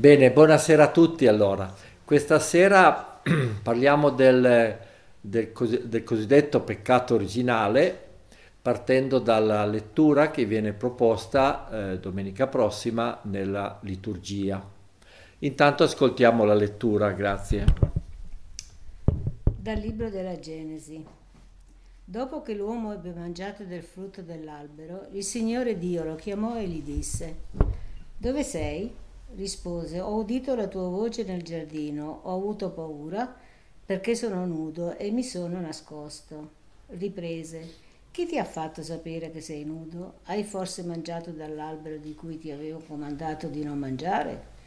Bene, buonasera a tutti allora. Questa sera parliamo del, del, del, cosiddetto peccato originale partendo dalla lettura che viene proposta eh, domenica prossima nella liturgia. Intanto ascoltiamo la lettura, grazie. Dal libro della Genesi. Dopo che l'uomo ebbe mangiato del frutto dell'albero, il Signore Dio lo chiamò e gli disse, Dove sei? Rispose, ho udito la tua voce nel giardino, ho avuto paura perché sono nudo e mi sono nascosto. Riprese, chi ti ha fatto sapere che sei nudo? Hai forse mangiato dall'albero di cui ti avevo comandato di non mangiare?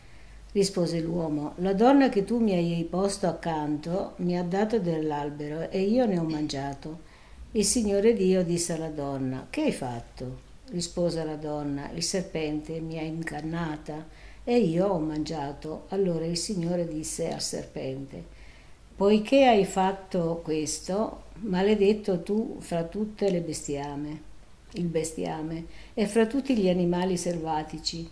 Rispose l'uomo, la donna che tu mi hai posto accanto mi ha dato dell'albero e io ne ho mangiato. Il Signore Dio disse alla donna, che hai fatto? Rispose la donna, il serpente mi ha ingannata e io ho mangiato. Allora il Signore disse al serpente, poiché hai fatto questo, maledetto tu fra tutte le bestiame, il bestiame, e fra tutti gli animali selvatici.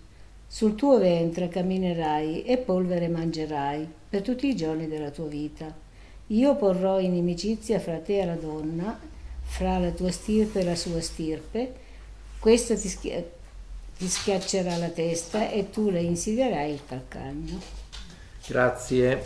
Sul tuo ventre camminerai e polvere mangerai per tutti i giorni della tua vita. Io porrò inimicizia fra te e la donna, fra la tua stirpe e la sua stirpe, questa ti, gli schiaccerà la testa e tu le insiderai il calcagno. Grazie.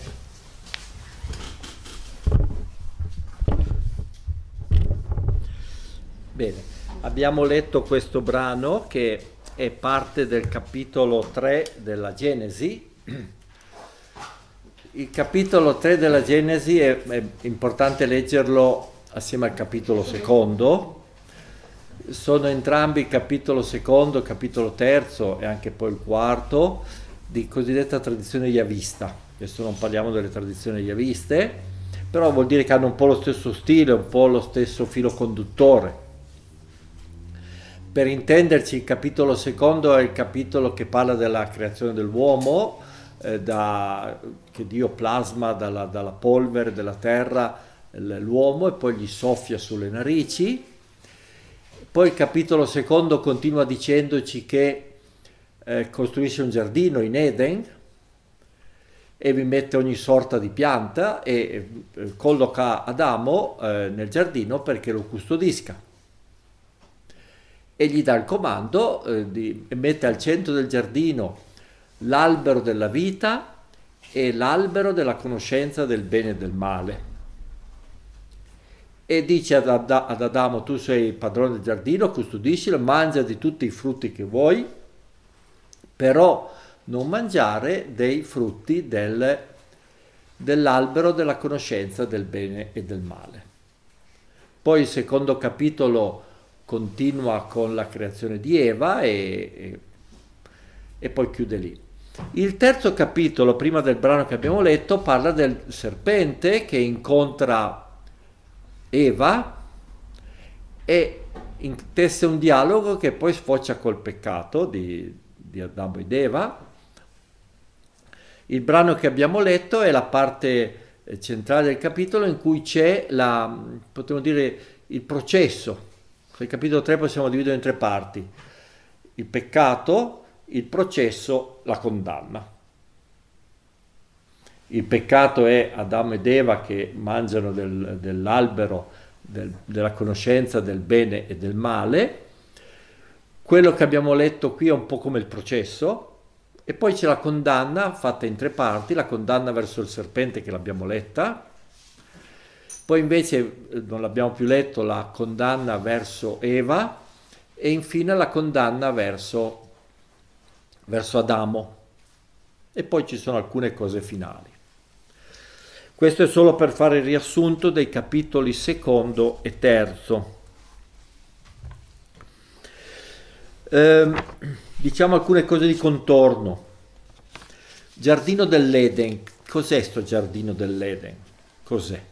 Bene, abbiamo letto questo brano che è parte del capitolo 3 della Genesi. Il capitolo 3 della Genesi è, è importante leggerlo assieme al capitolo secondo sono entrambi il capitolo secondo, capitolo terzo e anche poi il quarto di cosiddetta tradizione yavista. Adesso non parliamo delle tradizioni yaviste, però vuol dire che hanno un po' lo stesso stile, un po' lo stesso filo conduttore. Per intenderci, il capitolo secondo è il capitolo che parla della creazione dell'uomo, eh, da, che Dio plasma dalla, dalla polvere della terra l'uomo e poi gli soffia sulle narici poi il capitolo secondo continua dicendoci che eh, costruisce un giardino in Eden e vi mette ogni sorta di pianta e eh, colloca Adamo eh, nel giardino perché lo custodisca. E gli dà il comando, eh, di, mette al centro del giardino l'albero della vita e l'albero della conoscenza del bene e del male e dice ad, ad, ad Adamo tu sei il padrone del giardino, custodiscilo, mangia di tutti i frutti che vuoi, però non mangiare dei frutti del, dell'albero della conoscenza del bene e del male. Poi il secondo capitolo continua con la creazione di Eva e, e, e poi chiude lì. Il terzo capitolo, prima del brano che abbiamo letto, parla del serpente che incontra Eva e intesse un dialogo che poi sfocia col peccato di, di Adamo ed Eva. Il brano che abbiamo letto è la parte eh, centrale del capitolo in cui c'è la, potremmo dire, il processo. Il capitolo 3 possiamo dividere in tre parti. Il peccato, il processo, la condanna il peccato è Adamo ed Eva che mangiano del, dell'albero del, della conoscenza del bene e del male. Quello che abbiamo letto qui è un po' come il processo, e poi c'è la condanna fatta in tre parti, la condanna verso il serpente che l'abbiamo letta, poi invece eh, non l'abbiamo più letto la condanna verso Eva e infine la condanna verso, verso Adamo. E poi ci sono alcune cose finali. Questo è solo per fare il riassunto dei capitoli secondo e terzo. Eh, diciamo alcune cose di contorno. Giardino dell'Eden. Cos'è sto giardino dell'Eden? Cos'è?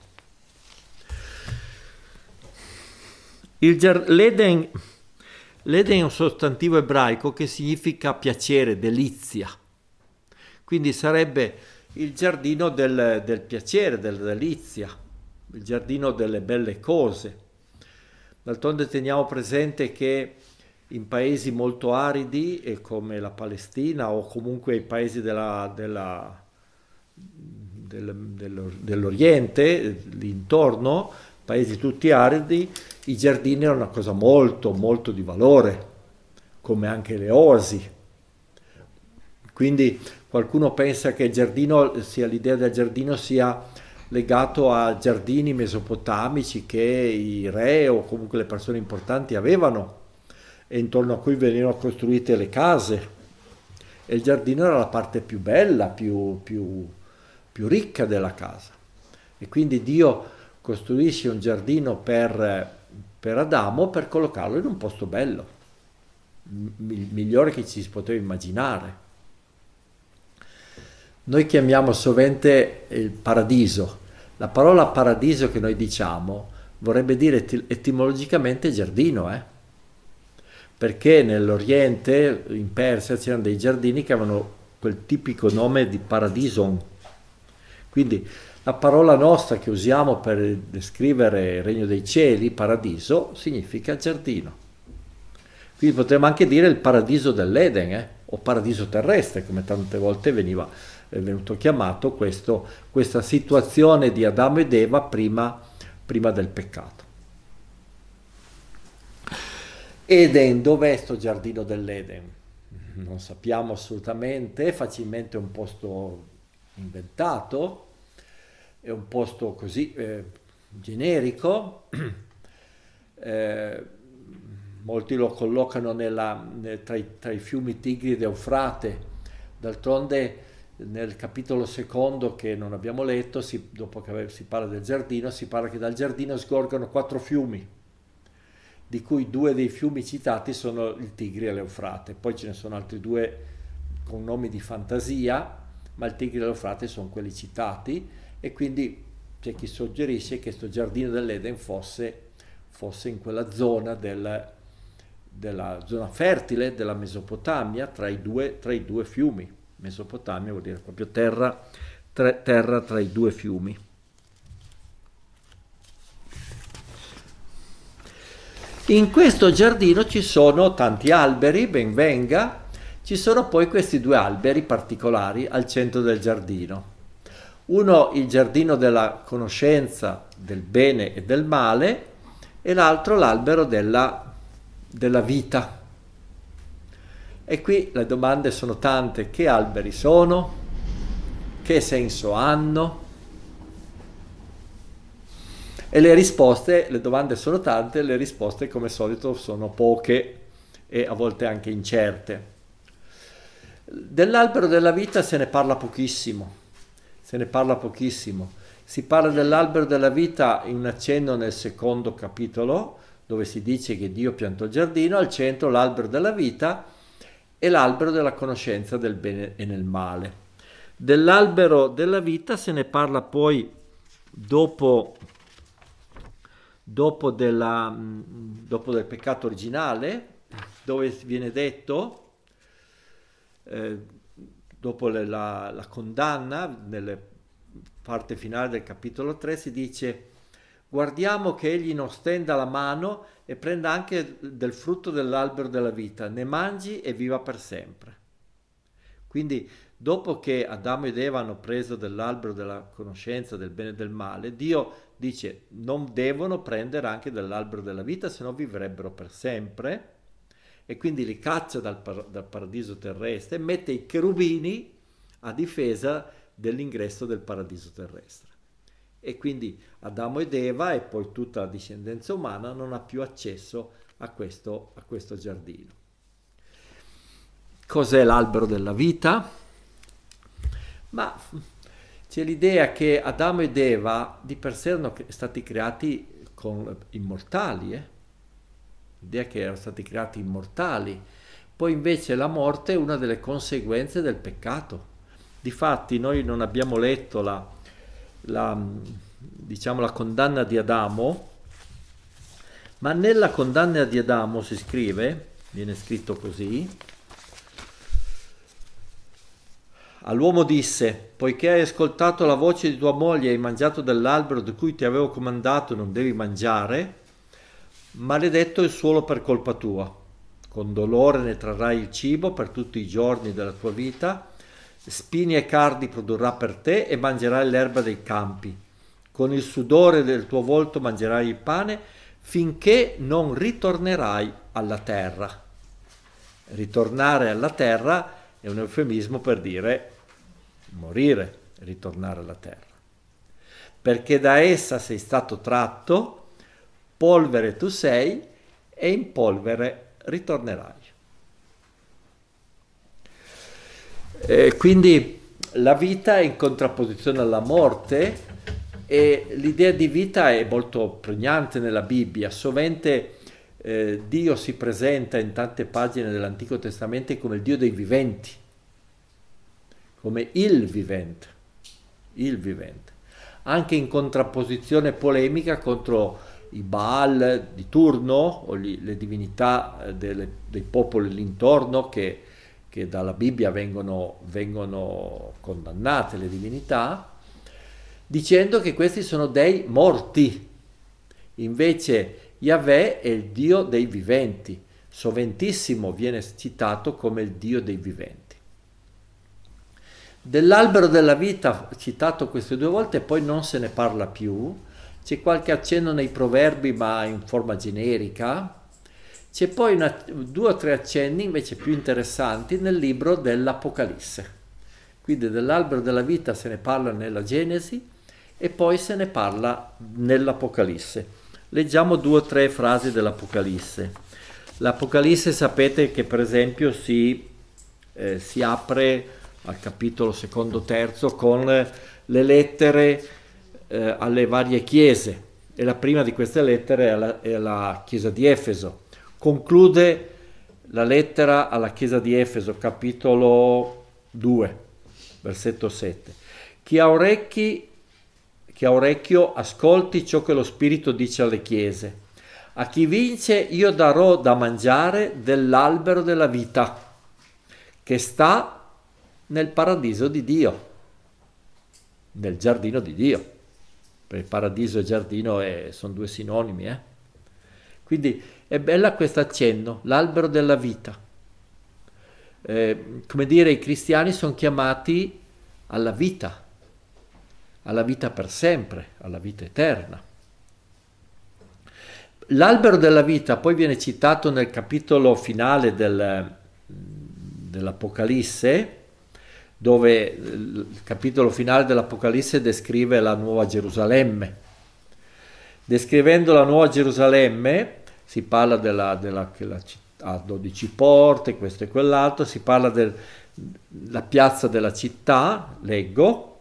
l'Eden, l'Eden è un sostantivo ebraico che significa piacere, delizia. Quindi sarebbe il giardino del, del piacere, della delizia, il giardino delle belle cose. D'altronde teniamo presente che in paesi molto aridi come la Palestina o comunque i paesi della, della, del, del, dell'Oriente, intorno, paesi tutti aridi, i giardini erano una cosa molto molto di valore, come anche le oasi, quindi qualcuno pensa che l'idea del giardino sia legato a giardini mesopotamici che i re o comunque le persone importanti avevano e intorno a cui venivano costruite le case. E il giardino era la parte più bella, più, più, più ricca della casa. E quindi Dio costruisce un giardino per, per Adamo per collocarlo in un posto bello, migliore che ci si poteva immaginare. Noi chiamiamo sovente il paradiso. La parola paradiso che noi diciamo vorrebbe dire etimologicamente giardino, eh? perché nell'Oriente, in Persia, c'erano dei giardini che avevano quel tipico nome di paradison. Quindi la parola nostra che usiamo per descrivere il regno dei cieli, paradiso, significa giardino. Quindi potremmo anche dire il paradiso dell'Eden, eh? o paradiso terrestre, come tante volte veniva è venuto chiamato questo, questa situazione di Adamo ed Eva prima, prima del peccato. Eden, dov'è questo giardino dell'Eden? Non sappiamo assolutamente, è facilmente un posto inventato, è un posto così eh, generico, eh, molti lo collocano nella, tra, i, tra, i, fiumi Tigri ed Eufrate, d'altronde nel capitolo secondo che non abbiamo letto, si, dopo che si parla del giardino, si parla che dal giardino sgorgano quattro fiumi, di cui due dei fiumi citati sono il Tigri e l'Eufrate, poi ce ne sono altri due con nomi di fantasia, ma il Tigri e l'Eufrate sono quelli citati e quindi c'è chi suggerisce che questo giardino dell'Eden fosse, fosse in quella zona del, della zona fertile della Mesopotamia tra i due, tra i due fiumi. Mesopotamia vuol dire proprio terra tra, terra tra i due fiumi. In questo giardino ci sono tanti alberi, ben venga, ci sono poi questi due alberi particolari al centro del giardino. Uno il giardino della conoscenza del bene e del male e l'altro l'albero della, della vita e qui le domande sono tante, che alberi sono? Che senso hanno? E le risposte, le domande sono tante, le risposte come solito sono poche e a volte anche incerte. Dell'albero della vita se ne parla pochissimo, se ne parla pochissimo. Si parla dell'albero della vita in un accenno nel secondo capitolo, dove si dice che Dio piantò il giardino, al centro l'albero della vita, è l'albero della conoscenza del bene e del male. Dell'albero della vita se ne parla poi dopo, dopo, della, dopo del peccato originale, dove viene detto, eh, dopo la, la condanna, nella parte finale del capitolo 3, si dice guardiamo che egli non stenda la mano e prenda anche del frutto dell'albero della vita, ne mangi e viva per sempre. Quindi dopo che Adamo ed Eva hanno preso dell'albero della conoscenza del bene e del male, Dio dice non devono prendere anche dell'albero della vita, se no vivrebbero per sempre. E quindi li caccia dal, par- dal paradiso terrestre e mette i cherubini a difesa dell'ingresso del paradiso terrestre e quindi Adamo ed Eva e poi tutta la discendenza umana non ha più accesso a questo, a questo giardino. Cos'è l'albero della vita? Ma c'è l'idea che Adamo ed Eva di per sé erano stati creati con, immortali, eh? l'idea che erano stati creati immortali, poi invece la morte è una delle conseguenze del peccato. Difatti noi non abbiamo letto la, la, diciamo, la condanna di Adamo, ma nella condanna di Adamo si scrive, viene scritto così, All'uomo disse, poiché hai ascoltato la voce di tua moglie e hai mangiato dell'albero di cui ti avevo comandato non devi mangiare, maledetto il suolo per colpa tua. Con dolore ne trarrai il cibo per tutti i giorni della tua vita spini e cardi produrrà per te e mangerai l'erba dei campi. Con il sudore del tuo volto mangerai il pane finché non ritornerai alla terra. Ritornare alla terra è un eufemismo per dire morire, ritornare alla terra. Perché da essa sei stato tratto, polvere tu sei e in polvere ritornerai. Eh, quindi la vita è in contrapposizione alla morte e l'idea di vita è molto pregnante nella Bibbia. Sovente eh, Dio si presenta in tante pagine dell'Antico Testamento come il Dio dei viventi, come il vivente, il vivente, anche in contrapposizione polemica contro i Baal di turno o gli, le divinità eh, delle, dei popoli l'intorno che che dalla Bibbia vengono, vengono condannate le divinità, dicendo che questi sono dei morti. Invece Yahweh è il Dio dei viventi, soventissimo viene citato come il Dio dei viventi. Dell'albero della vita, citato queste due volte, poi non se ne parla più, c'è qualche accenno nei proverbi ma in forma generica, c'è poi una, due o tre accenni invece più interessanti nel libro dell'Apocalisse. Quindi dell'albero della vita se ne parla nella Genesi e poi se ne parla nell'Apocalisse. Leggiamo due o tre frasi dell'Apocalisse. L'Apocalisse sapete che per esempio si, eh, si apre al capitolo secondo terzo con le lettere eh, alle varie chiese e la prima di queste lettere è la, è alla chiesa di Efeso conclude la lettera alla chiesa di Efeso, capitolo 2, versetto 7. Chi ha, orecchi, chi ha orecchio ascolti ciò che lo Spirito dice alle chiese. A chi vince io darò da mangiare dell'albero della vita, che sta nel paradiso di Dio, nel giardino di Dio. Per il paradiso e giardino è, eh, sono due sinonimi. Eh? Quindi è bella questo accenno, l'albero della vita. Eh, come dire, i cristiani sono chiamati alla vita, alla vita per sempre, alla vita eterna. L'albero della vita poi viene citato nel capitolo finale del, dell'Apocalisse, dove il capitolo finale dell'Apocalisse descrive la nuova Gerusalemme. Descrivendo la nuova Gerusalemme, si parla della, della città a 12 porte, questo e quell'altro, si parla della piazza della città, leggo,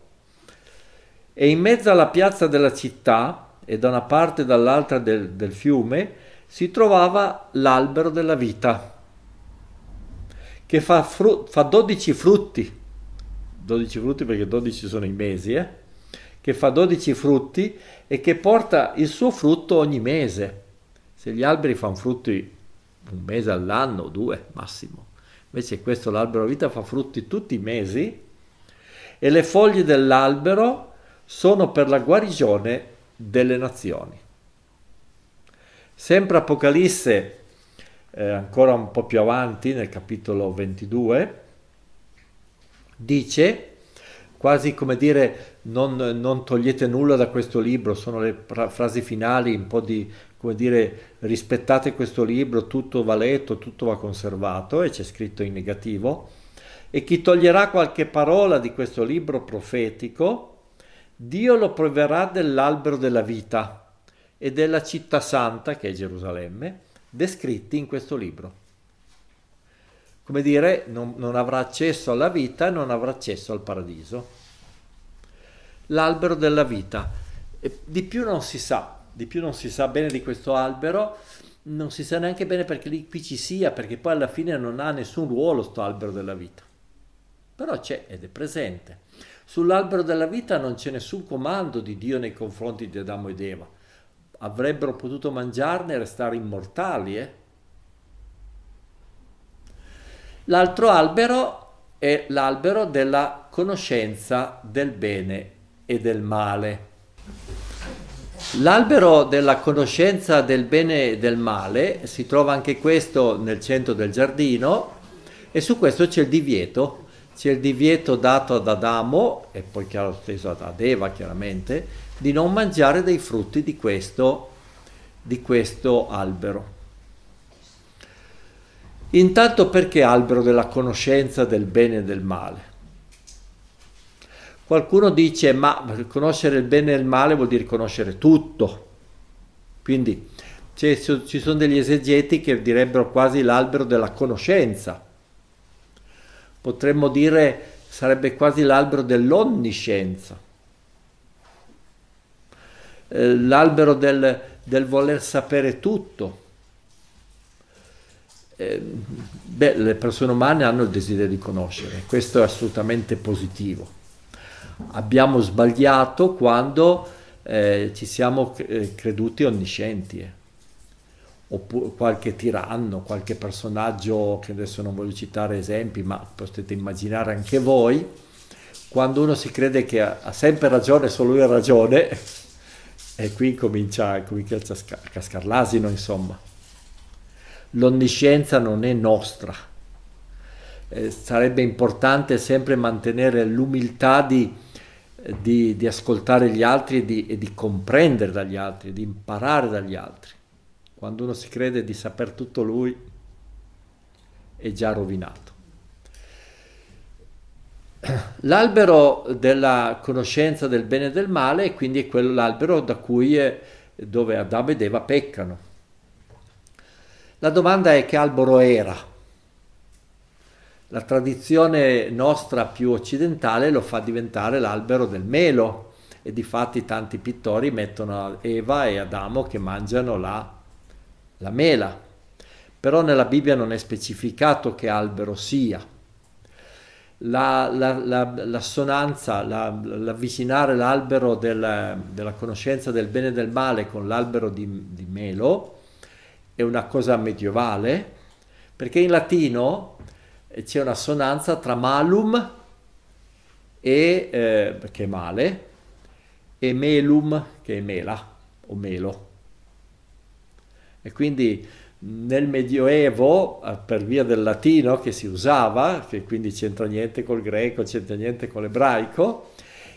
e in mezzo alla piazza della città, e da una parte e dall'altra del, del fiume, si trovava l'albero della vita, che fa, fru- fa 12 frutti, 12 frutti perché 12 sono i mesi, eh? che fa 12 frutti e che porta il suo frutto ogni mese. Se gli alberi fanno frutti un mese all'anno, due massimo, invece questo l'albero vita fa frutti tutti i mesi e le foglie dell'albero sono per la guarigione delle nazioni. Sempre Apocalisse, eh, ancora un po' più avanti nel capitolo 22, dice quasi come dire non, non, togliete nulla da questo libro, sono le pra- frasi finali un po' di come dire rispettate questo libro, tutto va letto, tutto va conservato e c'è scritto in negativo e chi toglierà qualche parola di questo libro profetico, Dio lo proverà dell'albero della vita e della città santa che è Gerusalemme, descritti in questo libro come dire, non, non avrà accesso alla vita e non avrà accesso al paradiso. L'albero della vita. E di più non si sa, di più non si sa bene di questo albero, non si sa neanche bene perché lì, qui ci sia, perché poi alla fine non ha nessun ruolo sto albero della vita. Però c'è ed è presente. Sull'albero della vita non c'è nessun comando di Dio nei confronti di Adamo ed Eva. Avrebbero potuto mangiarne e restare immortali, eh? L'altro albero è l'albero della conoscenza del bene e del male. L'albero della conoscenza del bene e del male si trova anche questo nel centro del giardino e su questo c'è il divieto. C'è il divieto dato ad Adamo e poi chiaro stesso ad Eva chiaramente di non mangiare dei frutti di questo, di questo albero. Intanto perché albero della conoscenza del bene e del male? Qualcuno dice ma conoscere il bene e il male vuol dire conoscere tutto. Quindi cioè, ci sono degli esegeti che direbbero quasi l'albero della conoscenza. Potremmo dire sarebbe quasi l'albero dell'onniscienza. Eh, l'albero del, del voler sapere tutto eh, beh, le persone umane hanno il desiderio di conoscere, questo è assolutamente positivo. Abbiamo sbagliato quando eh, ci siamo eh, creduti onniscienti, eh. oppure qualche tiranno, qualche personaggio che adesso non voglio citare esempi, ma potete immaginare anche voi, quando uno si crede che ha sempre ragione, solo lui ha ragione, e qui comincia, comincia a cascare l'asino, insomma l'onniscienza non è nostra. Eh, sarebbe importante sempre mantenere l'umiltà di, di, di, ascoltare gli altri e di, e di comprendere dagli altri, di imparare dagli altri. Quando uno si crede di saper tutto lui, è già rovinato. L'albero della conoscenza del bene e del male quindi è quello l'albero da cui è, eh, dove Adamo ed Eva peccano la domanda è che albero era. La tradizione nostra più occidentale lo fa diventare l'albero del melo e di fatti tanti pittori mettono Eva e Adamo che mangiano la, la mela. Però nella Bibbia non è specificato che albero sia l'assonanza, la, la, la, l'avvicinare l'albero del, della conoscenza del bene e del male con l'albero di, di melo è una cosa medievale, perché in latino eh, c'è una sonanza tra malum e, eh, che è male, e melum, che è mela o melo. E quindi nel Medioevo, eh, per via del latino che si usava, che quindi c'entra niente col greco, c'entra niente con l'ebraico,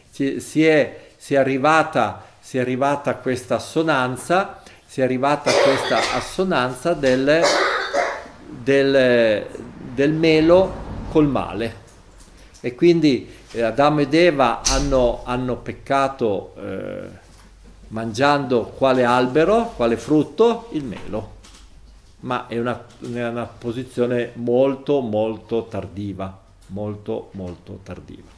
si è, si, è arrivata, si è arrivata questa assonanza si è arrivata a questa assonanza del, del, del melo col male. E quindi eh, Adamo ed Eva hanno, hanno peccato eh, mangiando quale albero, quale frutto? Il melo. Ma è una, è una posizione molto, molto tardiva, molto, molto tardiva.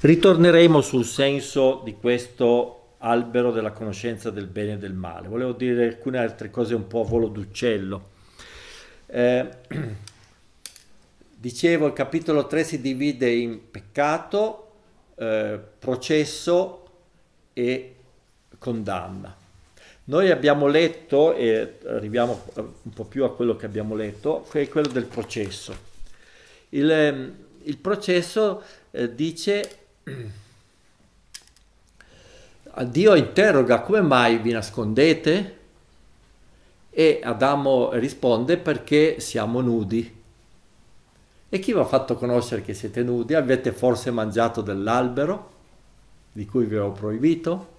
Ritorneremo sul senso di questo albero della conoscenza del bene e del male. Volevo dire alcune altre cose un po' a volo d'uccello. Eh, dicevo, il capitolo 3 si divide in peccato, eh, processo e condanna. Noi abbiamo letto, e arriviamo un po' più a quello che abbiamo letto, che è quello del processo. Il, ehm, il processo eh, dice Ah, Dio interroga come mai vi nascondete? E Adamo risponde perché siamo nudi. E chi vi ha fatto conoscere che siete nudi? Avete forse mangiato dell'albero di cui vi ho proibito?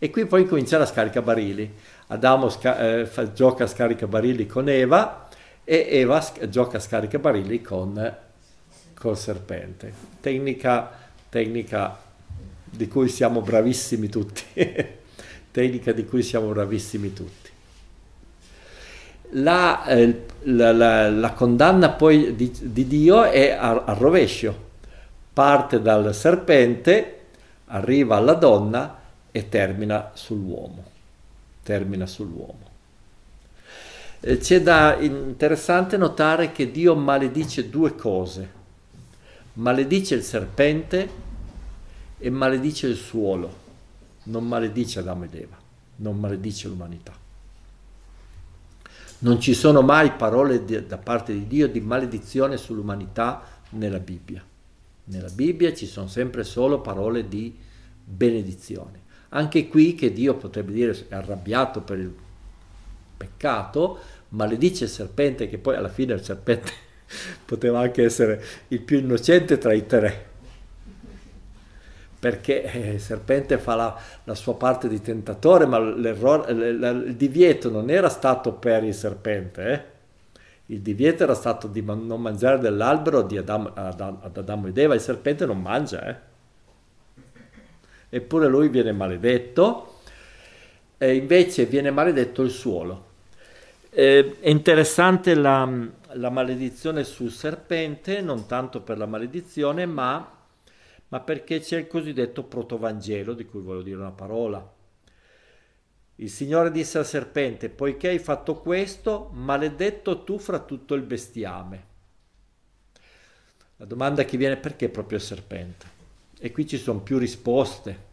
E qui poi comincia la scarica barili. Adamo sca- eh, fa, gioca a barili con Eva e Eva sc- gioca a barili con col serpente. Tecnica, tecnica di cui siamo bravissimi tutti, tecnica di cui siamo bravissimi tutti. La, eh, la, la, la condanna poi di, di Dio è al rovescio, parte dal serpente, arriva alla donna e termina sull'uomo, termina sull'uomo. Eh, c'è da interessante notare che Dio maledice due cose. Maledice il serpente e maledice il suolo, non maledice Adamo ed Eva, non maledice l'umanità. Non ci sono mai parole di, da parte di Dio di maledizione sull'umanità nella Bibbia. Nella Bibbia ci sono sempre solo parole di benedizione. Anche qui che Dio potrebbe dire è arrabbiato per il peccato, maledice il serpente, che poi alla fine il serpente poteva anche essere il più innocente tra i tre perché eh, il serpente fa la, la sua parte di tentatore, ma il divieto non era stato per il serpente, eh? il divieto era stato di man, non mangiare dell'albero di Adam, Adam, ad Adamo ed Eva, il serpente non mangia, eh? eppure lui viene maledetto e invece viene maledetto il suolo. Eh, è interessante la, la maledizione sul serpente, non tanto per la maledizione, ma ma perché c'è il cosiddetto protovangelo di cui voglio dire una parola. Il Signore disse al serpente, poiché hai fatto questo, maledetto tu fra tutto il bestiame. La domanda che viene è perché proprio il serpente? E qui ci sono più risposte.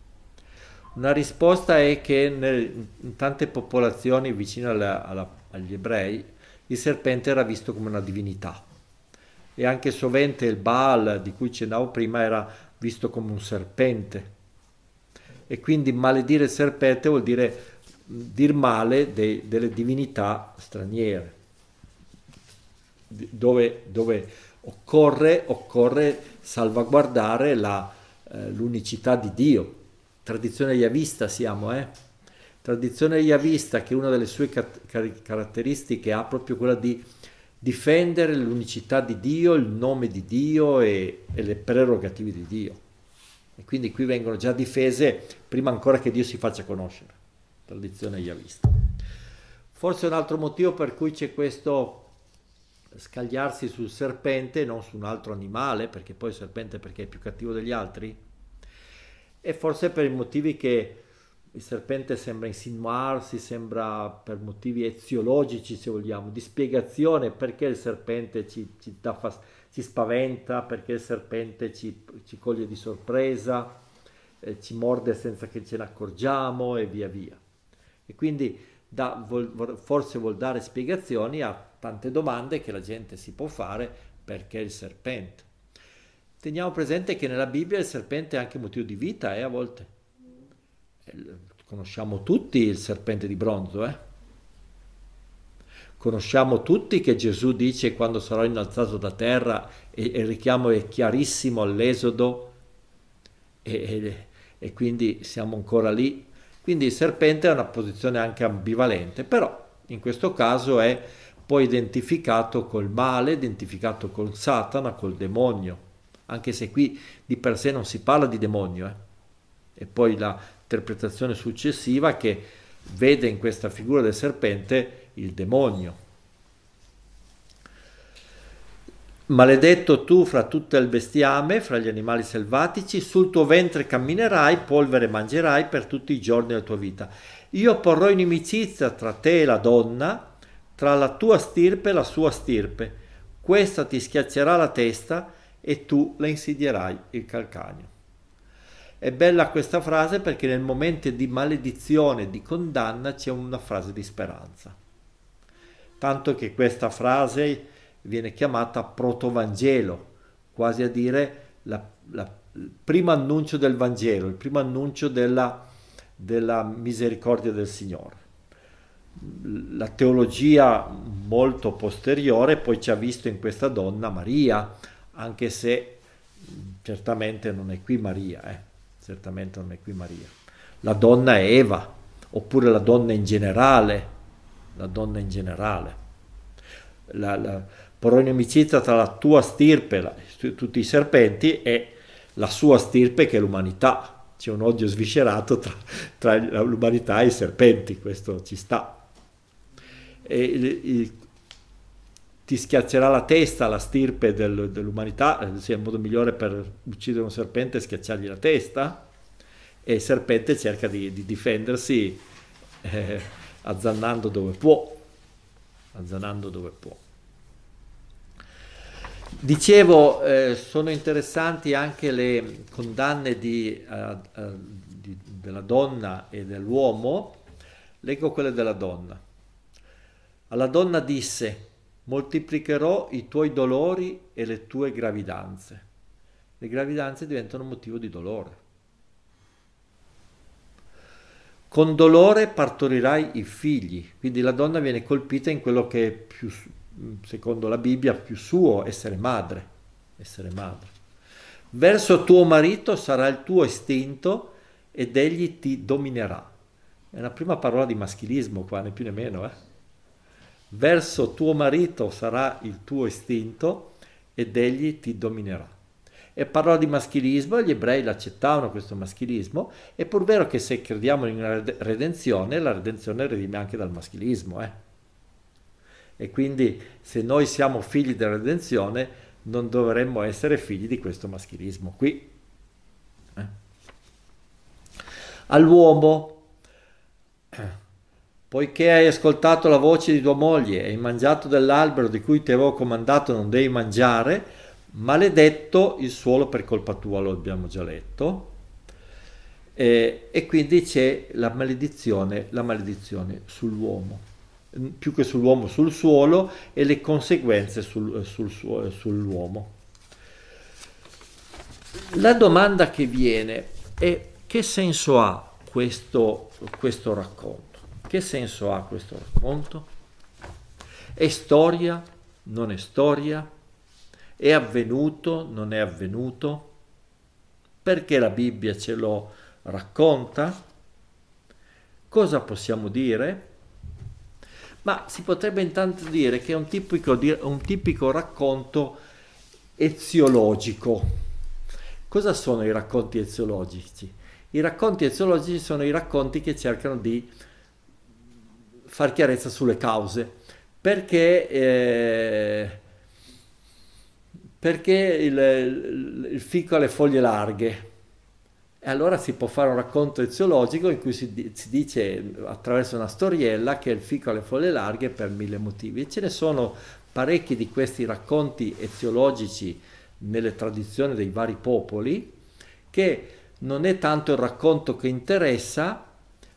Una risposta è che nel, in tante popolazioni vicine alla, alla, agli ebrei il serpente era visto come una divinità e anche sovente il Baal di cui cenavo prima era visto come un serpente. E quindi maledire il serpente vuol dire dir male de, delle divinità straniere, dove, dove occorre, occorre, salvaguardare la, eh, l'unicità di Dio. Tradizione yavista siamo, eh? Tradizione yavista che una delle sue car- caratteristiche ha proprio quella di difendere l'unicità di Dio, il nome di Dio e, e le prerogative di Dio. E quindi qui vengono già difese prima ancora che Dio si faccia conoscere, tradizione yavista. Forse un altro motivo per cui c'è questo scagliarsi sul serpente, non su un altro animale, perché poi il serpente perché è più cattivo degli altri, e forse per i motivi che il serpente sembra insinuarsi, sembra per motivi eziologici, se vogliamo, di spiegazione perché il serpente ci, ci, fas- ci spaventa, perché il serpente ci, ci coglie di sorpresa, eh, ci morde senza che ce ne accorgiamo e via via. E quindi da, vol- forse vuol dare spiegazioni a tante domande che la gente si può fare perché il serpente. Teniamo presente che nella Bibbia il serpente è anche motivo di vita, eh, a volte conosciamo tutti il serpente di bronzo, eh? Conosciamo tutti che Gesù dice quando sarò innalzato da terra e, il richiamo è chiarissimo all'esodo e, e, e quindi siamo ancora lì. Quindi il serpente è una posizione anche ambivalente, però in questo caso è poi identificato col male, identificato con Satana, col demonio, anche se qui di per sé non si parla di demonio. Eh? E poi la interpretazione successiva che vede in questa figura del serpente il demonio. Maledetto tu fra tutto il bestiame, fra gli animali selvatici, sul tuo ventre camminerai, polvere mangerai per tutti i giorni della tua vita. Io porrò inimicizia tra te e la donna, tra la tua stirpe e la sua stirpe. Questa ti schiaccerà la testa e tu le insidierai il calcagno. È bella questa frase perché nel momento di maledizione, di condanna, c'è una frase di speranza. Tanto che questa frase viene chiamata protovangelo, quasi a dire la, la, il primo annuncio del Vangelo, il primo annuncio della, della misericordia del Signore. La teologia molto posteriore poi ci ha visto in questa donna Maria, anche se certamente non è qui Maria. Eh certamente non è qui Maria, la donna Eva, oppure la donna in generale, la donna in generale. La, la porrò inimicizia tra la tua stirpe, la, tutti i serpenti, e la sua stirpe che è l'umanità. C'è un odio sviscerato tra, tra l'umanità e i serpenti, questo ci sta. E il, il, ti schiaccerà la testa la stirpe del, dell'umanità, eh, sia il modo migliore per uccidere un serpente è schiacciargli la testa e il serpente cerca di, di difendersi eh, azzannando dove può, azzannando dove può. Dicevo, eh, sono interessanti anche le condanne di, uh, uh, di, della donna e dell'uomo. Leggo quelle della donna. Alla donna disse, moltiplicherò i tuoi dolori e le tue gravidanze. Le gravidanze diventano motivo di dolore. Con dolore partorirai i figli, quindi la donna viene colpita in quello che è più, secondo la Bibbia, più suo, essere madre, essere madre. Verso tuo marito sarà il tuo istinto ed egli ti dominerà. È una prima parola di maschilismo qua, né più né meno, eh? verso tuo marito sarà il tuo istinto ed egli ti dominerà. E parlò di maschilismo, gli ebrei l'accettavano questo maschilismo, è pur vero che se crediamo in una redenzione, la redenzione redime anche dal maschilismo. Eh? E quindi se noi siamo figli della redenzione, non dovremmo essere figli di questo maschilismo qui. Eh? All'uomo Poiché hai ascoltato la voce di tua moglie e hai mangiato dell'albero di cui ti avevo comandato non devi mangiare, maledetto il suolo per colpa tua, lo abbiamo già letto. E, eh, e quindi c'è la maledizione, la maledizione sull'uomo, mm, più che sull'uomo, sul suolo e le conseguenze sul, eh, sul, eh, sull'uomo. La domanda che viene è che senso ha questo, questo racconto? Che senso ha questo racconto? È storia? Non è storia? È avvenuto? Non è avvenuto? Perché la Bibbia ce lo racconta? Cosa possiamo dire? Ma si potrebbe intanto dire che è un tipico, un tipico racconto eziologico. Cosa sono i racconti eziologici? I racconti eziologici sono i racconti che cercano di far chiarezza sulle cause, perché, eh, perché il, il fico ha le foglie larghe. E allora si può fare un racconto eziologico in cui si, si, dice attraverso una storiella che il fico ha le foglie larghe per mille motivi. E ce ne sono parecchi di questi racconti eziologici nelle tradizioni dei vari popoli, che non è tanto il racconto che interessa,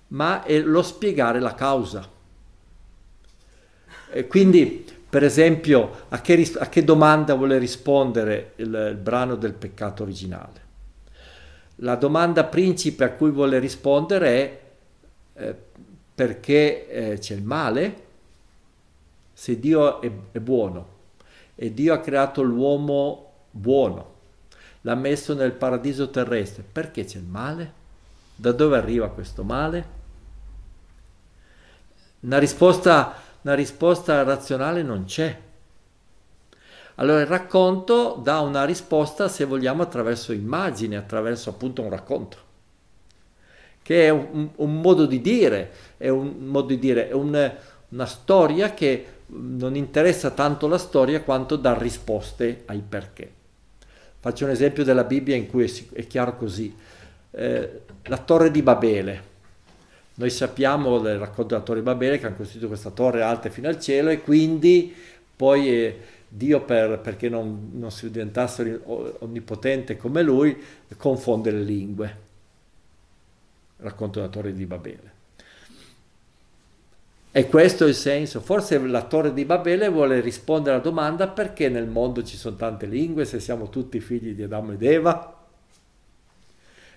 ma è lo spiegare la causa. Eh, quindi, per esempio, a che, a che, domanda vuole rispondere il, il brano del peccato originale? La domanda principe a cui vuole rispondere è eh, perché eh, c'è il male? Se Dio è, è buono e Dio ha creato l'uomo buono, l'ha messo nel paradiso terrestre, perché c'è il male? Da dove arriva questo male? Una risposta una risposta razionale non c'è. Allora il racconto dà una risposta, se vogliamo, attraverso immagini, attraverso appunto un racconto, che è un, un modo di dire, è, un, modo di dire, è un, una storia che non interessa tanto la storia quanto dà risposte ai perché. Faccio un esempio della Bibbia in cui è, è chiaro così. Eh, la torre di Babele noi sappiamo, il racconto della Torre di Babele, che hanno costruito questa torre alta fino al cielo e quindi poi eh, Dio, per, perché non, non si diventasse onnipotente come lui, confonde le lingue. Racconto della Torre di Babele. E questo è il senso. Forse la Torre di Babele vuole rispondere alla domanda perché nel mondo ci sono tante lingue se siamo tutti figli di Adamo ed Eva.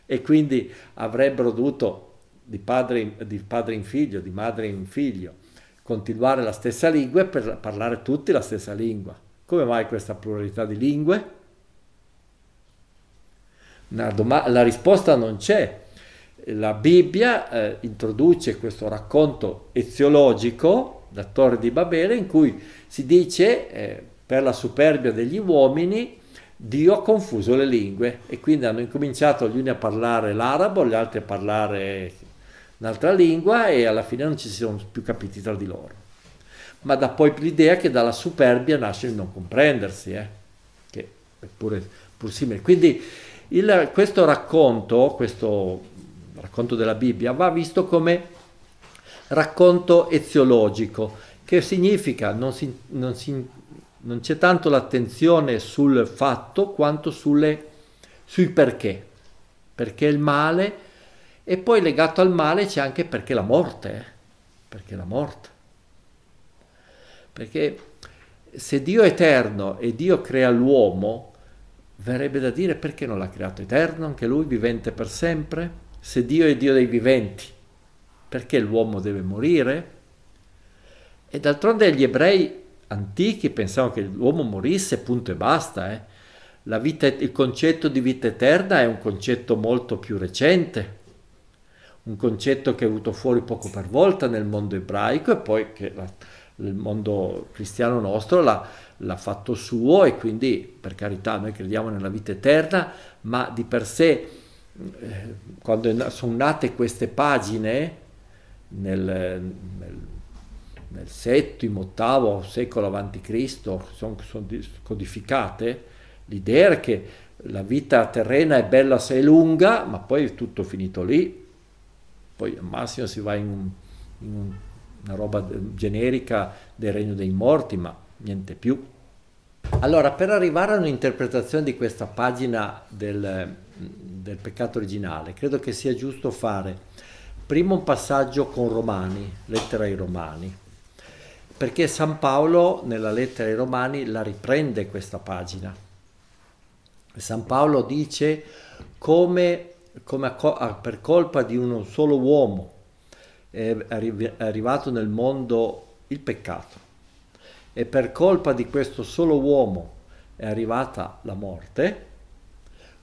E quindi avrebbero dovuto di padre, di padre in figlio, di madre in figlio, continuare la stessa lingua e per parlare tutti la stessa lingua. Come mai questa pluralità di lingue? la risposta non c'è. La Bibbia eh, introduce questo racconto eziologico, da Torre di Babele, in cui si dice, eh, per la superbia degli uomini, Dio ha confuso le lingue e quindi hanno incominciato gli uni a parlare l'arabo, gli altri a parlare un'altra lingua e alla fine non ci si sono più capiti tra di loro. Ma da poi l'idea che dalla superbia nasce il non comprendersi, eh? che è pure, pur simile. Quindi il, questo racconto, questo racconto della Bibbia, va visto come racconto eziologico, che significa non, si, non, si, non c'è tanto l'attenzione sul fatto quanto sulle, sui perché. Perché il male e poi legato al male c'è anche perché la morte, eh. perché la morte. Perché se Dio è eterno e Dio crea l'uomo, verrebbe da dire perché non l'ha creato eterno, anche lui vivente per sempre? Se Dio è Dio dei viventi, perché l'uomo deve morire? E d'altronde gli ebrei antichi pensavano che l'uomo morisse, punto e basta. Eh. Vita, il concetto di vita eterna è un concetto molto più recente un concetto che è venuto fuori poco per volta nel mondo ebraico e poi che la, il mondo cristiano nostro l'ha, fatto suo e quindi per carità noi crediamo nella vita eterna, ma di per sé eh, quando sono nate queste pagine nel, nel nel VII, VIII secolo a.C. sono, sono codificate, l'idea è che la vita terrena è bella se è lunga, ma poi è tutto finito lì, poi al massimo si va in, un, in una roba generica del regno dei morti, ma niente più. Allora, per arrivare a un'interpretazione di questa pagina del, del peccato originale, credo che sia giusto fare prima un passaggio con Romani, lettera ai Romani, perché San Paolo nella lettera ai Romani la riprende questa pagina. San Paolo dice come come per colpa di un solo uomo è arrivato nel mondo il peccato e per colpa di questo solo uomo è arrivata la morte,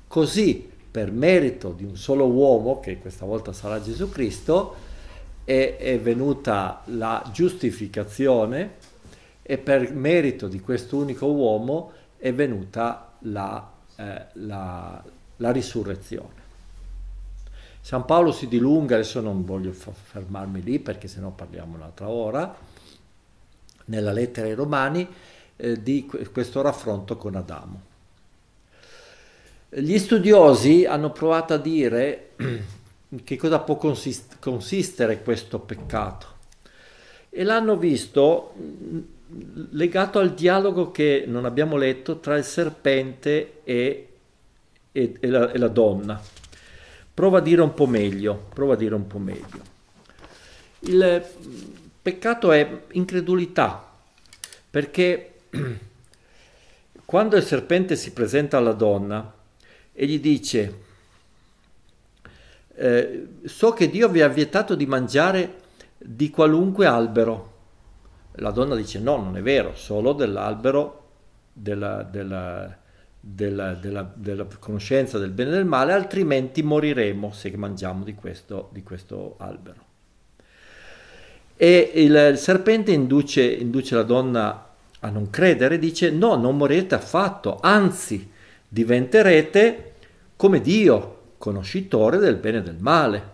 così per merito di un solo uomo, che questa volta sarà Gesù Cristo, è, è venuta la giustificazione e per merito di questo unico uomo è venuta la, eh, la, la risurrezione. San Paolo si dilunga, adesso non voglio fermarmi lì perché sennò parliamo un'altra ora, nella lettera ai Romani eh, di questo raffronto con Adamo. Gli studiosi hanno provato a dire che cosa può consist consistere questo peccato e l'hanno visto mm, legato al dialogo che non abbiamo letto tra il serpente e, e, e, la, e la donna. Prova a dire un po' meglio, prova a dire un po' meglio. Il mm, peccato è incredulità, perché quando il serpente si presenta alla donna e gli dice, eh, so che Dio vi ha vietato di mangiare di qualunque albero. La donna dice no, non è vero, solo dell'albero della, della, della, della, della, conoscenza del bene e del male, altrimenti moriremo se mangiamo di questo, di questo albero. E il, il serpente induce, induce, la donna a non credere, dice no, non morirete affatto, anzi diventerete come Dio, conoscitore del bene e del male.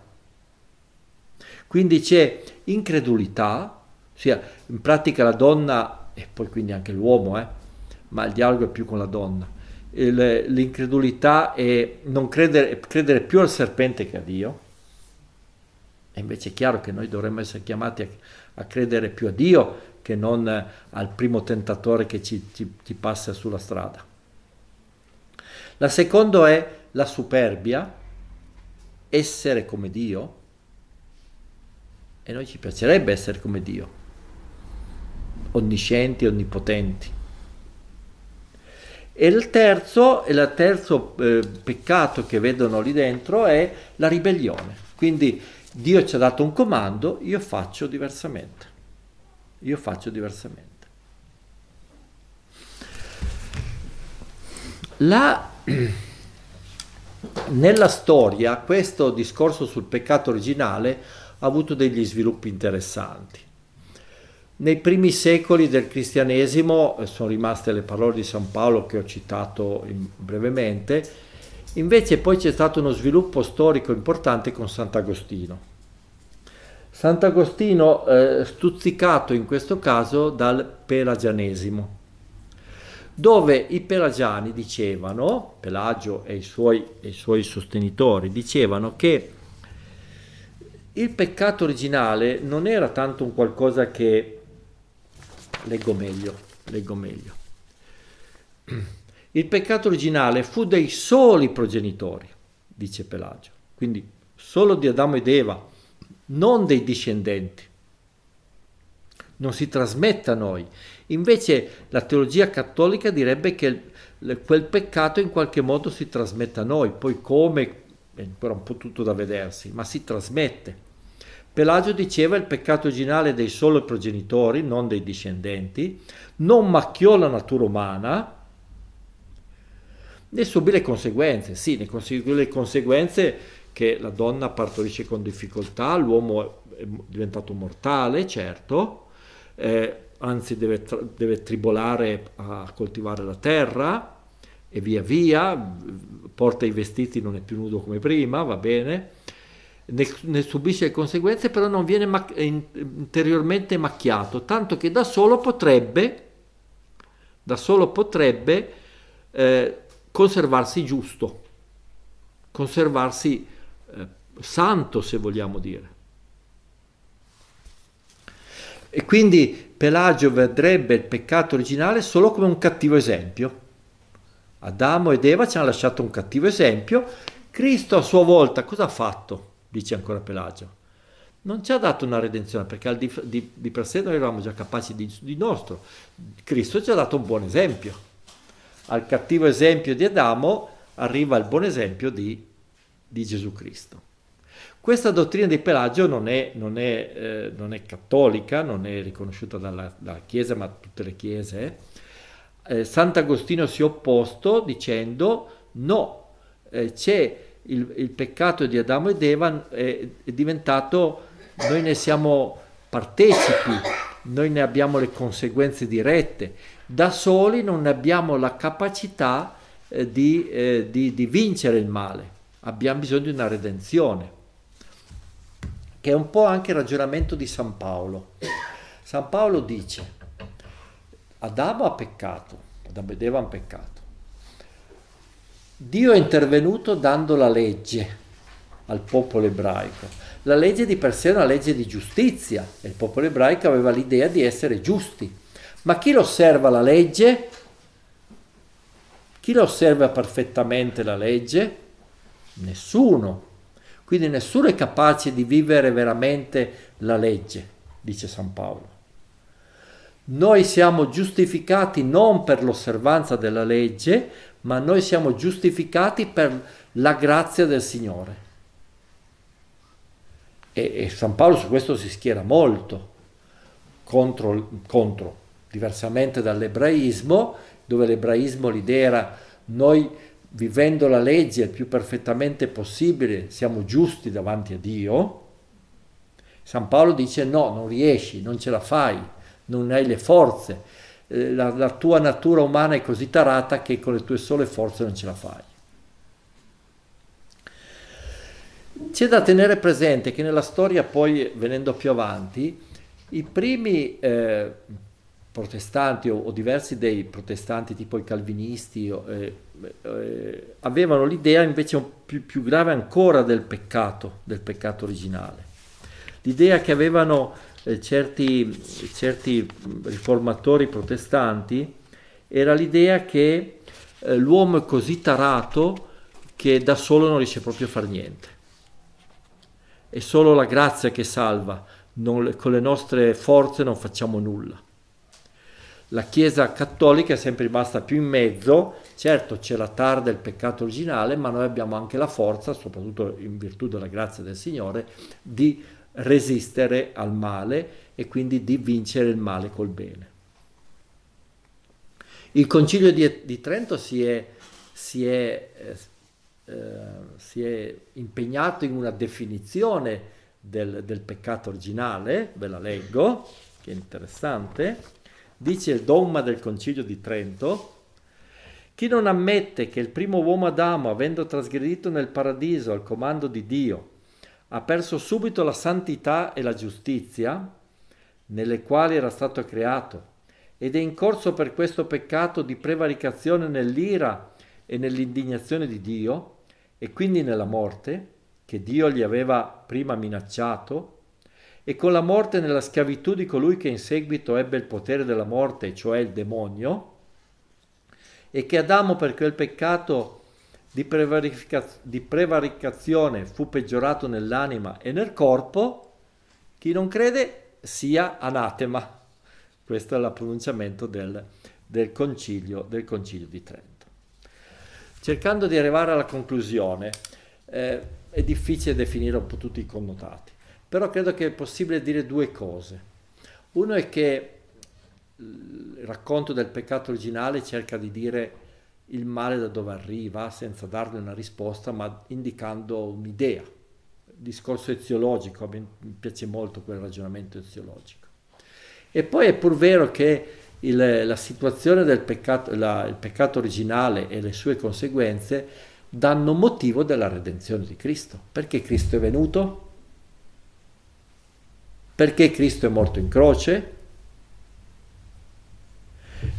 Quindi c'è incredulità, ossia in pratica la donna, e poi quindi anche l'uomo, eh, ma il dialogo è più con la donna, l'incredulità e non credere, credere più al serpente che a Dio, e invece è chiaro che noi dovremmo essere chiamati a, a credere più a Dio che non al primo tentatore che ci, ci, ci passa sulla strada. La seconda è la superbia, essere come Dio, e noi ci piacerebbe essere come Dio, onniscienti, onnipotenti e il terzo, il terzo eh, peccato che vedono lì dentro è la ribellione. Quindi Dio ci ha dato un comando, io faccio diversamente. Io faccio diversamente. La, nella storia questo discorso sul peccato originale ha avuto degli sviluppi interessanti. Nei primi secoli del cristianesimo eh, sono rimaste le parole di San Paolo che ho citato in, brevemente, invece poi c'è stato uno sviluppo storico importante con Sant'Agostino. Sant'Agostino eh, stuzzicato in questo caso dal pelagianesimo, dove i pelagiani dicevano, Pelagio e i suoi, e i suoi sostenitori dicevano che il peccato originale non era tanto un qualcosa che leggo meglio, leggo meglio. Il peccato originale fu dei soli progenitori, dice Pelagio, quindi solo di Adamo ed Eva, non dei discendenti. Non si trasmette a noi. Invece la teologia cattolica direbbe che quel peccato in qualche modo si trasmette a noi, poi come è ancora un po' tutto da vedersi, ma si trasmette. Pelagio diceva il peccato originale dei solo progenitori, non dei discendenti, non macchiò la natura umana, ne subì le conseguenze, sì, ne subì le conseguenze che la donna partorisce con difficoltà, l'uomo è diventato mortale, certo, eh, anzi deve, deve tribolare a coltivare la terra e via via, porta i vestiti, non è più nudo come prima, va bene, ne, ne subisce le conseguenze, però non viene mac- interiormente macchiato, tanto che da solo potrebbe, da solo potrebbe eh, conservarsi giusto, conservarsi eh, santo, se vogliamo dire. E quindi Pelagio vedrebbe il peccato originale solo come un cattivo esempio. Adamo ed Eva ci hanno lasciato un cattivo esempio. Cristo a sua volta cosa ha fatto? dice ancora Pelagio. Non ci ha dato una redenzione perché di, di, di, per sé noi eravamo già capaci di, di nostro. Cristo ci ha dato un buon esempio. Al cattivo esempio di Adamo arriva il buon esempio di, di Gesù Cristo. Questa dottrina di Pelagio non è, non è, eh, non è cattolica, non è riconosciuta dalla, dalla Chiesa, ma tutte le Chiese. Eh, eh Sant'Agostino si è opposto dicendo no, eh, c'è il, il peccato di Adamo ed Eva è, è diventato, noi ne siamo partecipi, noi ne abbiamo le conseguenze dirette, da soli non abbiamo la capacità eh, di, eh, di, di, vincere il male, abbiamo bisogno di una redenzione, che è un po' anche il ragionamento di San Paolo. San Paolo dice, Adamo ha peccato, Adamo ed Eva hanno peccato, Dio è intervenuto dando la legge al popolo ebraico. La legge di per sé è una legge di giustizia e il popolo ebraico aveva l'idea di essere giusti. Ma chi osserva la legge? Chi la osserva perfettamente la legge? Nessuno. Quindi nessuno è capace di vivere veramente la legge, dice San Paolo. Noi siamo giustificati non per l'osservanza della legge, ma noi siamo giustificati per la grazia del Signore. E, e San Paolo su questo si schiera molto contro, contro, diversamente dall'ebraismo, dove l'ebraismo l'idea era noi vivendo la legge il più perfettamente possibile siamo giusti davanti a Dio. San Paolo dice no, non riesci, non ce la fai, non hai le forze eh, la, la tua natura umana è così tarata che con le tue sole forze non ce la fai. C'è da tenere presente che nella storia, poi venendo più avanti, i primi eh, protestanti o, o, diversi dei protestanti, tipo i calvinisti, o, eh, eh, avevano l'idea invece più, più, grave ancora del peccato, del peccato originale. L'idea che avevano eh, certi, certi, mm, riformatori protestanti era l'idea che eh, l'uomo è così tarato che da solo non riesce proprio a fare niente. È solo la grazia che salva, non, con le nostre forze non facciamo nulla. La Chiesa cattolica è sempre rimasta più in mezzo, certo c'è la tarda del peccato originale, ma noi abbiamo anche la forza, soprattutto in virtù della grazia del Signore, di resistere al male e quindi di vincere il male col bene. Il Concilio di, di Trento si è, si, è, eh, eh, si è, impegnato in una definizione del, del peccato originale, ve la leggo, che è interessante. Dice il dogma del Concilio di Trento, chi non ammette che il primo uomo Adamo, avendo trasgredito nel paradiso al comando di Dio, ha perso subito la santità e la giustizia nelle quali era stato creato ed è in corso per questo peccato di prevaricazione nell'ira e nell'indignazione di Dio e quindi nella morte che Dio gli aveva prima minacciato e con la morte nella schiavitù di colui che in seguito ebbe il potere della morte, cioè il demonio, e che Adamo per quel peccato di, prevaricaz- di prevaricazione fu peggiorato nell'anima e nel corpo, chi non crede sia anatema. Questo è l'appronunciamento del, del, concilio, del concilio di Trento. Cercando di arrivare alla conclusione, eh, è difficile definire un po' tutti i connotati, però credo che è possibile dire due cose. Uno è che il racconto del peccato originale cerca di dire il male da dove arriva senza darle una risposta ma indicando un'idea. Discorso eziologico, mi piace molto quel ragionamento eziologico. E poi è pur vero che il, la situazione del peccato, la, il peccato originale e le sue conseguenze danno motivo della redenzione di Cristo. Perché Cristo è venuto? Perché Cristo è morto in croce?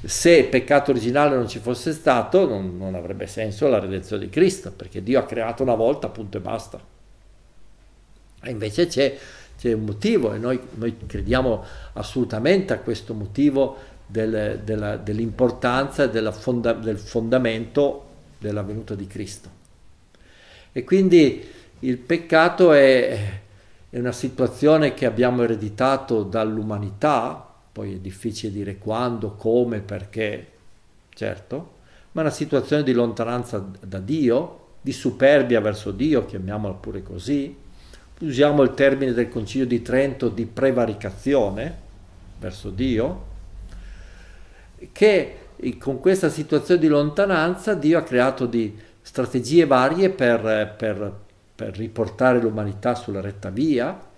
se il peccato originale non ci fosse stato, non, non, avrebbe senso la redenzione di Cristo, perché Dio ha creato una volta, punto e basta. E invece c'è, un motivo e noi, noi, crediamo assolutamente a questo motivo del, dell'importanza dell fonda, del fondamento della venuta di Cristo. E quindi il peccato è, è una situazione che abbiamo ereditato dall'umanità, poi è difficile dire quando, come, perché, certo, ma una situazione di lontananza da Dio, di superbia verso Dio, chiamiamola pure così, usiamo il termine del Concilio di Trento di prevaricazione verso Dio, che eh, con questa situazione di lontananza Dio ha creato di strategie varie per, per, per riportare l'umanità sulla retta via,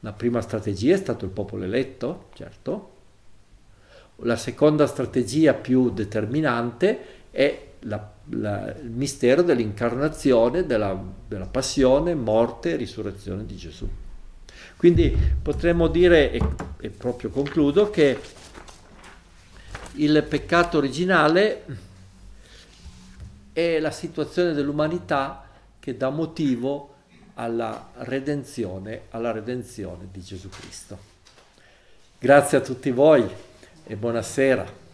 la prima strategia è stato il popolo eletto, certo. La seconda strategia più determinante è la, la, il mistero dell'incarnazione, della, della passione, morte e risurrezione di Gesù. Quindi potremmo dire, e, e proprio concludo, che il peccato originale è la situazione dell'umanità che dà motivo a alla redenzione, alla redenzione di Gesù Cristo. Grazie a tutti voi e buonasera.